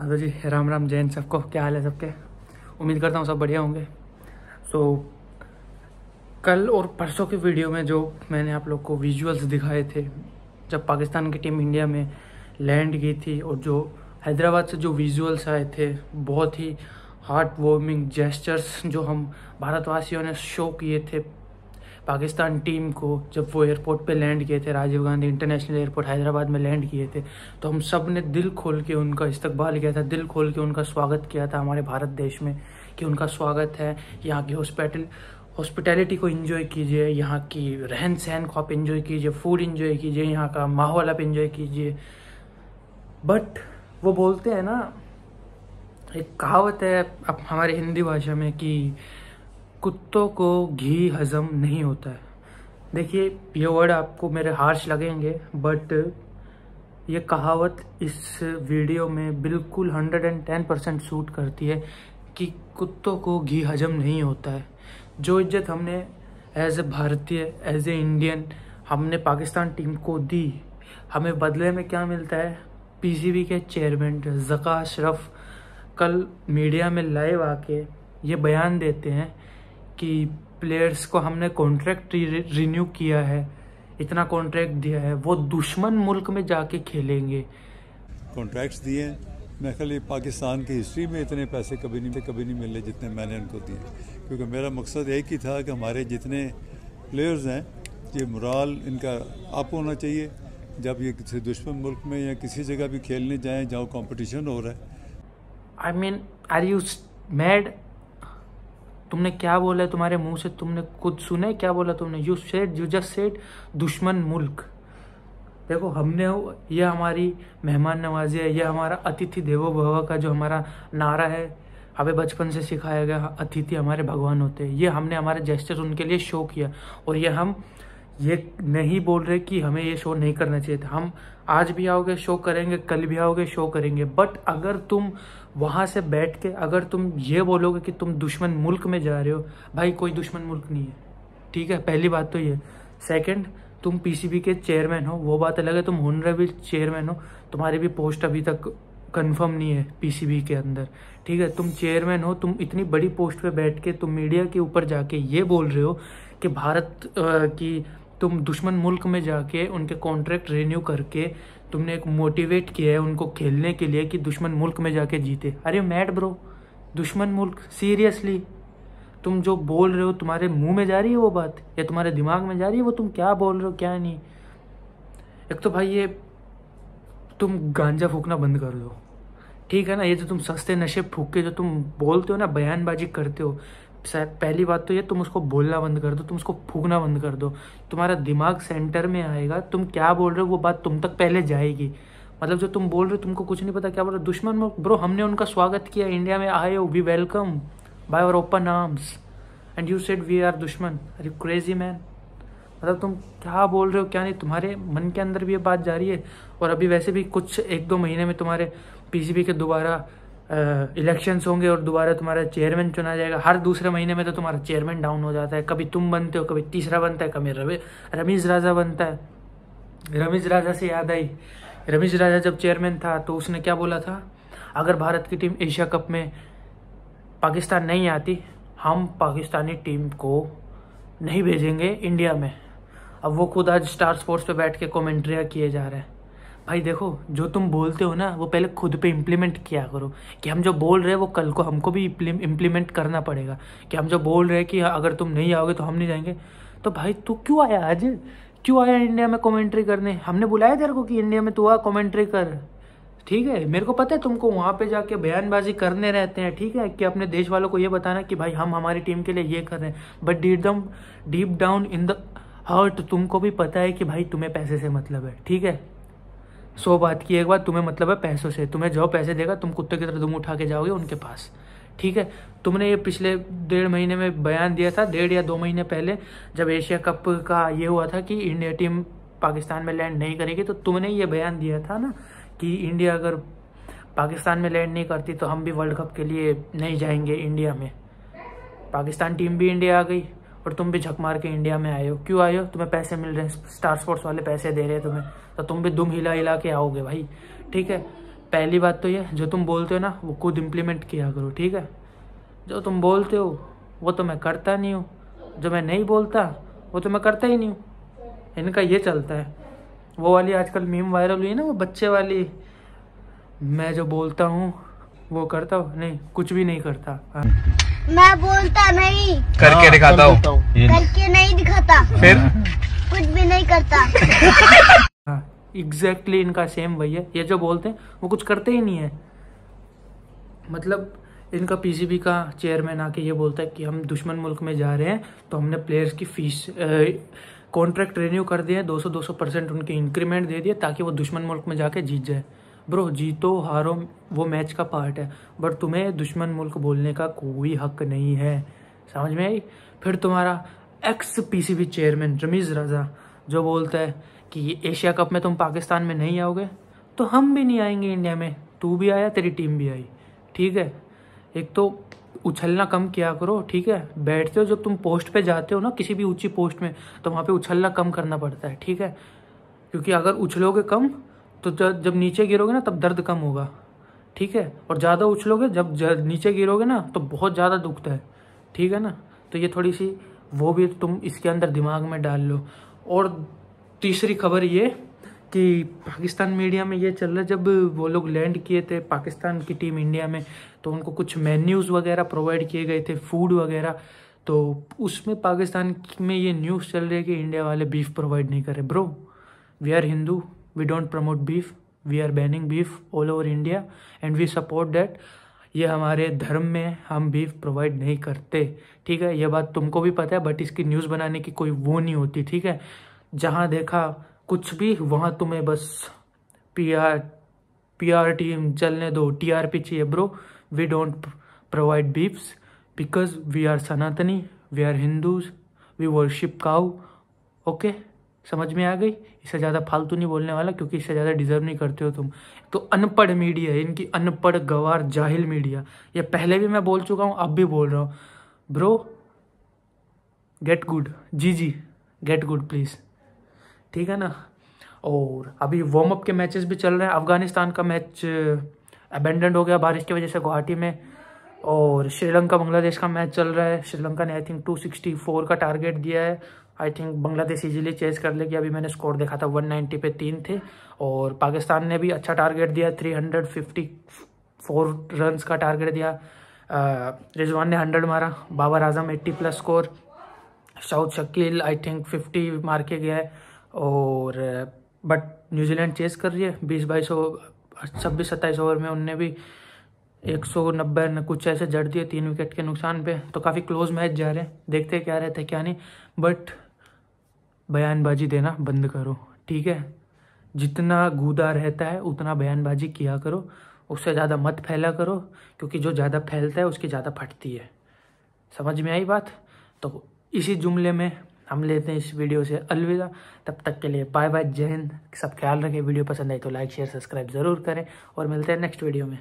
Hello जी राम राम जैन सबको क्या हाल है सबके उम्मीद करता हूँ सब बढ़िया होंगे सो so, कल और परसों की वीडियो में जो मैंने आप लोग को विजुअल्स दिखाए थे जब पाकिस्तान की टीम इंडिया में लैंड की थी और जो हैदराबाद से जो विजुअल्स आए थे बहुत ही हार्ट वार्मिंग जेस्चर्स जो हम भारतवासियों ने शो किए थे पाकिस्तान टीम को जब वो एयरपोर्ट पे लैंड किए थे राजीव गांधी इंटरनेशनल एयरपोर्ट हैदराबाद में लैंड किए थे तो हम सब ने दिल खोल के उनका इस्तकबाल किया था दिल खोल के उनका स्वागत किया था हमारे भारत देश में कि उनका स्वागत है यहाँ की हॉस्पिटल हॉस्पिटैलिटी को इन्जॉय कीजिए यहाँ की रहन सहन को आप इन्जॉय कीजिए फूड इन्जॉय कीजिए यहाँ का माहौल आप इन्जॉय कीजिए बट वो बोलते हैं ना एक कहावत है अब हमारे हिंदी भाषा में कि कुत्तों को घी हजम नहीं होता है देखिए ये वर्ड आपको मेरे हार्श लगेंगे बट ये कहावत इस वीडियो में बिल्कुल 110 परसेंट सूट करती है कि कुत्तों को घी हजम नहीं होता है जो इज्जत हमने एज ए भारतीय एज ए इंडियन हमने पाकिस्तान टीम को दी हमें बदले में क्या मिलता है पीसीबी के चेयरमैन जका अशरफ कल मीडिया में लाइव आके ये बयान देते हैं कि प्लेयर्स को हमने कॉन्ट्रैक्ट रिन्यू किया है इतना कॉन्ट्रैक्ट दिया है वो दुश्मन मुल्क में जाके खेलेंगे कॉन्ट्रैक्ट्स दिए मैं खाली पाकिस्तान की हिस्ट्री में इतने पैसे कभी नहीं कभी नहीं मिले जितने मैंने उनको दिए क्योंकि मेरा मकसद एक ही था कि हमारे जितने प्लेयर्स हैं ये मुराल इनका अप होना चाहिए जब ये किसी दुश्मन मुल्क में या किसी जगह भी खेलने जाएं जहाँ कंपटीशन हो रहा है I mean are you mad तुमने क्या बोला तुम्हारे मुंह से तुमने खुद सुने क्या बोला तुमने you said you just said दुश्मन मुल्क देखो हमने यह हमारी मेहमान नवाजी है यह हमारा अतिथि देवो भव का जो हमारा नारा है हमें बचपन से सिखाया गया अतिथि हमारे भगवान होते हैं ये हमने हमारे जेस्टर्स उनके लिए शो किया और ये हम ये नहीं बोल रहे कि हमें ये शो नहीं करना चाहिए था हम आज भी आओगे शो करेंगे कल भी आओगे शो करेंगे बट अगर तुम वहाँ से बैठ के अगर तुम ये बोलोगे कि तुम दुश्मन मुल्क में जा रहे हो भाई कोई दुश्मन मुल्क नहीं है ठीक है पहली बात तो ये सेकंड तुम पीसीबी के चेयरमैन हो वो बात अलग है तुम भी चेयरमैन हो तुम्हारी भी पोस्ट अभी तक कंफर्म नहीं है पीसीबी के अंदर ठीक है तुम चेयरमैन हो तुम इतनी बड़ी पोस्ट पे बैठ के तुम मीडिया के ऊपर जाके ये बोल रहे हो कि भारत की तुम दुश्मन मुल्क में जाके उनके कॉन्ट्रैक्ट रिन्यू करके तुमने एक मोटिवेट किया है उनको खेलने के लिए कि दुश्मन मुल्क में जाके जीते अरे मैट ब्रो दुश्मन मुल्क सीरियसली तुम जो बोल रहे हो तुम्हारे मुंह में जा रही है वो बात या तुम्हारे दिमाग में जा रही है वो तुम क्या बोल रहे हो क्या नहीं एक तो भाई ये तुम गांजा फूकना बंद कर दो ठीक है ना ये जो तुम सस्ते नशे फूक के जो तुम बोलते हो ना बयानबाजी करते हो पहली बात तो ये तुम उसको बोलना बंद कर दो तुम उसको फूकना बंद कर दो तुम्हारा दिमाग सेंटर में आएगा तुम क्या बोल रहे हो वो बात तुम तक पहले जाएगी मतलब जो तुम बोल रहे हो तुमको कुछ नहीं पता क्या बोल रहे हो दुश्मन ब्रो हमने उनका स्वागत किया इंडिया में आए हो वी वेलकम बाय और open arms and you said we are दुश्मन आर यू क्रेजी मैन मतलब तुम क्या बोल रहे हो क्या नहीं तुम्हारे मन के अंदर भी ये बात जा रही है और अभी वैसे भी कुछ एक दो महीने में तुम्हारे पीसीबी के दोबारा इलेक्शंस होंगे और दोबारा तुम्हारा चेयरमैन चुना जाएगा हर दूसरे महीने में तो तुम्हारा चेयरमैन डाउन हो जाता है कभी तुम बनते हो कभी तीसरा बनता है कभी रवि रमीज राजा बनता है रमीज राजा से याद आई रमीज राजा जब चेयरमैन था तो उसने क्या बोला था अगर भारत की टीम एशिया कप में पाकिस्तान नहीं आती हम पाकिस्तानी टीम को नहीं भेजेंगे इंडिया में अब वो खुद आज स्टार स्पोर्ट्स पे बैठ के कॉमेंट्रिया किए जा रहे हैं भाई देखो जो तुम बोलते हो ना वो पहले खुद पे इम्प्लीमेंट किया करो कि हम जो बोल रहे हैं वो कल को हमको भी इम्प्लीमेंट करना पड़ेगा कि हम जो बोल रहे हैं कि हाँ, अगर तुम नहीं आओगे तो हम नहीं जाएंगे तो भाई तू क्यों आया आज क्यों आया इंडिया में कॉमेंट्री करने हमने बुलाया तेरे को कि इंडिया में तू आ कॉमेंट्री कर ठीक है मेरे को पता है तुमको वहाँ पे जाके बयानबाजी करने रहते हैं ठीक है कि अपने देश वालों को ये बताना कि भाई हम हमारी टीम के लिए ये कर रहे हैं बट डी deep down in the heart तुमको भी पता है कि भाई तुम्हें पैसे से मतलब है ठीक है सो बात की एक बार तुम्हें मतलब है पैसों से तुम्हें जो पैसे देगा तुम कुत्ते की तरह दुम उठा के जाओगे उनके पास ठीक है तुमने ये पिछले डेढ़ महीने में बयान दिया था डेढ़ या दो महीने पहले जब एशिया कप का ये हुआ था कि इंडिया टीम पाकिस्तान में लैंड नहीं करेगी तो तुमने ये बयान दिया था ना कि इंडिया अगर पाकिस्तान में लैंड नहीं करती तो हम भी वर्ल्ड कप के लिए नहीं जाएंगे इंडिया में पाकिस्तान टीम भी इंडिया आ गई और तुम भी झक मार के इंडिया में आए हो क्यों आए हो तुम्हें पैसे मिल रहे हैं स्टार स्पोर्ट्स वाले पैसे दे रहे हैं तुम्हें तो तुम भी दुम हिला हिला के आओगे भाई ठीक है पहली बात तो ये जो तुम बोलते हो ना वो खुद इम्प्लीमेंट किया करो ठीक है जो तुम बोलते हो वो तो मैं करता नहीं हूँ जो मैं नहीं बोलता वो तो मैं करता ही नहीं हूँ इनका ये चलता है वो वाली आजकल मीम वायरल हुई ना वो बच्चे वाली मैं जो बोलता हूँ वो करता हो नहीं कुछ भी नहीं करता हाँ। मैं बोलता नहीं करके हाँ, दिखाता हूँ करके नहीं दिखाता फिर कुछ भी नहीं करता एग्जैक्टली हाँ, exactly इनका सेम वही है ये जो बोलते हैं वो कुछ करते ही नहीं है मतलब इनका पीसीबी का चेयरमैन आके ये बोलता है कि हम दुश्मन मुल्क में जा रहे हैं तो हमने प्लेयर्स की फीस कॉन्ट्रैक्ट रिन्यू कर दिए 200 200 परसेंट उनके इंक्रीमेंट दे दिए ताकि वो दुश्मन मुल्क में जाके जीत जाए ब्रो जीतो हारो वो मैच का पार्ट है बट तुम्हें दुश्मन मुल्क बोलने का कोई हक नहीं है समझ में आई फिर तुम्हारा ex PCB chairman Ramiz Raza जो बोलता है कि एशिया कप में तुम पाकिस्तान में नहीं आओगे तो हम भी नहीं आएंगे इंडिया में तू भी आया तेरी टीम भी आई ठीक है एक तो उछलना कम किया करो ठीक है बैठते हो जब तुम पोस्ट पे जाते हो ना किसी भी ऊंची पोस्ट में तो वहाँ पे उछलना कम करना पड़ता है ठीक है क्योंकि अगर उछलोगे कम तो जब नीचे गिरोगे ना तब दर्द कम होगा ठीक है और ज़्यादा उछलोगे जब नीचे गिरोगे ना तो बहुत ज़्यादा दुखता है ठीक है ना तो ये थोड़ी सी वो भी तुम इसके अंदर दिमाग में डाल लो और तीसरी खबर ये कि पाकिस्तान मीडिया में ये चल रहा है जब वो लोग लैंड किए थे पाकिस्तान की टीम इंडिया में तो उनको कुछ मेन्यूज़ वगैरह प्रोवाइड किए गए थे फूड वगैरह तो उसमें पाकिस्तान में ये न्यूज़ चल रही है कि इंडिया वाले बीफ प्रोवाइड नहीं करे bro we are Hindu we don't promote beef we are banning beef all over India and we support that ये हमारे धर्म में हम बीफ प्रोवाइड नहीं करते ठीक है ये बात तुमको भी पता है बट इसकी न्यूज़ बनाने की कोई वो नहीं होती ठीक है जहाँ देखा कुछ भी वहाँ तुम्हें बस P R P R team चलने दो टी आर पी चाहिए bro we don't provide beefs because we are Sanatani we are Hindus we worship cow okay समझ में आ गई इससे ज़्यादा फालतू नहीं बोलने वाला क्योंकि इससे ज़्यादा डिजर्व नहीं करते हो तुम तो अनपढ़ मीडिया इनकी अनपढ़ गवार जाहिल मीडिया ये पहले भी मैं बोल चुका हूँ अब भी बोल रहा हूँ bro get good G G get good please ठीक है ना और अभी वार्म अप के मैचेस भी चल रहे हैं अफ़गानिस्तान का मैच अबेंडेंड uh, हो गया बारिश की वजह से गुवाहाटी में और श्रीलंका बांग्लादेश का मैच चल रहा है श्रीलंका ने आई थिंक 264 का टारगेट दिया है I think Bangladesh easily chase कर लेगी अभी मैंने स्कोर देखा था 190 पे तीन थे और पाकिस्तान ने भी अच्छा टारगेट दिया 354 रन्स का टारगेट दिया रिजवान ने 100 मारा Babar Azam 80 plus score Saud Shakeel I think 50 मार के गया है और बट न्यूजीलैंड चेस कर रही है बीस बाईस ओवर छब्बीस सत्ताईस ओवर में उनने भी एक सौ नब्बे कुछ ऐसे जड़ दिए तीन विकेट के नुकसान पे तो काफ़ी क्लोज मैच जा रहे हैं देखते क्या रहते क्या नहीं बट बयानबाजी देना बंद करो ठीक है जितना गूदा रहता है उतना बयानबाजी किया करो उससे ज़्यादा मत फैला करो क्योंकि जो ज़्यादा फैलता है उसकी ज़्यादा फटती है समझ में आई बात तो इसी जुमले में हम लेते हैं इस वीडियो से अलविदा तब तक के लिए बाय बाय जय हिंद सब ख्याल रखें वीडियो पसंद आई तो लाइक शेयर सब्सक्राइब ज़रूर करें और मिलते हैं नेक्स्ट वीडियो में